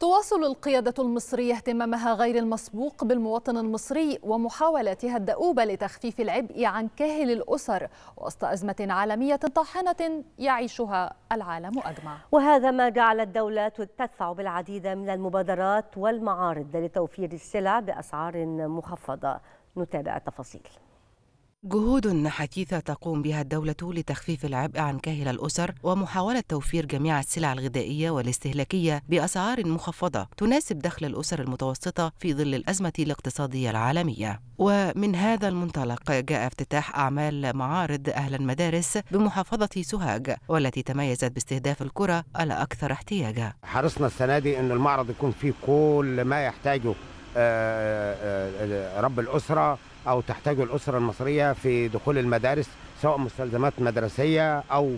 تواصل القيادة المصرية اهتمامها غير المسبوق بالمواطن المصري ومحاولاتها الدؤوبة لتخفيف العبء عن كاهل الأسر وسط أزمة عالمية طاحنة يعيشها العالم أجمع وهذا ما جعل الدولة تدفع بالعديد من المبادرات والمعارض لتوفير السلع بأسعار مخفضة نتابع التفاصيل جهود حثيثة تقوم بها الدولة لتخفيف العبء عن كاهل الأسر ومحاولة توفير جميع السلع الغذائية والاستهلاكية بأسعار مخفضة تناسب دخل الأسر المتوسطة في ظل الأزمة الاقتصادية العالمية ومن هذا المنطلق جاء افتتاح أعمال معارض أهل المدارس بمحافظة سوهاج والتي تميزت باستهداف القرى الأكثر احتياجا حرصنا السنة دي أن المعرض يكون فيه كل ما يحتاجه آه، آه، آه، رب الأسرة أو تحتاجه الأسرة المصرية في دخول المدارس سواء مستلزمات مدرسية أو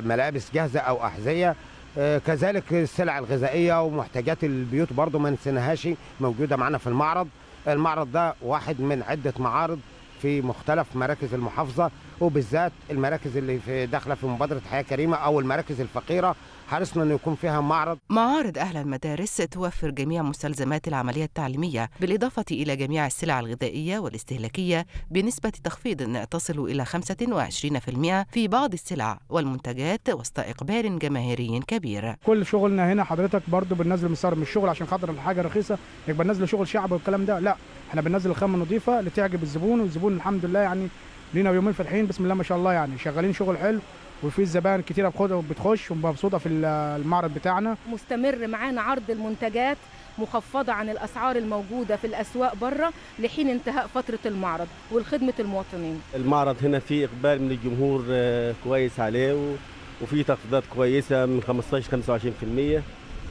ملابس جاهزة أو أحذية كذلك السلع الغذائية ومحتاجات البيوت برضو ما نسيناهاش موجودة معنا في المعرض المعرض ده واحد من عدة معارض في مختلف مراكز المحافظة وبالذات المراكز اللي في داخله في مبادره حياه كريمه او المراكز الفقيره حرصنا انه يكون فيها معرض معارض اهل المدارس توفر جميع مستلزمات العمليه التعليميه بالاضافه الى جميع السلع الغذائيه والاستهلاكيه بنسبه تخفيض تصل الى 25% في بعض السلع والمنتجات وسط اقبال جماهيري كبير كل شغلنا هنا حضرتك برضو بننزل مسار مش شغل عشان خاطر الحاجه رخيصه يبقى بننزل شغل شعب والكلام ده لا احنا بننزل الخامه اللي لتعجب الزبون والزبون الحمد لله يعني لينا يومين فاتحين بسم الله ما شاء الله يعني شغالين شغل حلو وفي زبائن كتيره بتخش ومبسوطه في المعرض بتاعنا مستمر معانا عرض المنتجات مخفضه عن الاسعار الموجوده في الاسواق بره لحين انتهاء فتره المعرض ولخدمه المواطنين المعرض هنا فيه اقبال من الجمهور آه، كويس عليه وفي تخفيضات كويسه من 15 25%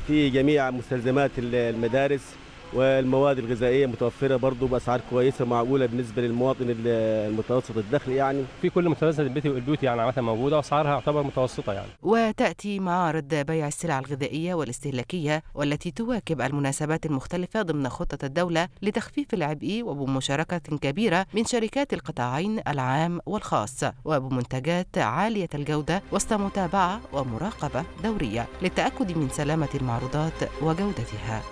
في جميع مستلزمات المدارس والمواد الغذائيه متوفره برضو باسعار كويسه معقوله بالنسبه للمواطن المتوسط الدخل يعني في كل متلذذ البيتي والبيوت يعني عامه موجوده واسعارها يعتبر متوسطه يعني وتاتي معارض بيع السلع الغذائيه والاستهلاكيه والتي تواكب المناسبات المختلفه ضمن خطه الدوله لتخفيف العبء وبمشاركه كبيره من شركات القطاعين العام والخاص وبمنتجات عاليه الجوده وسط متابعه ومراقبه دوريه للتاكد من سلامه المعروضات وجودتها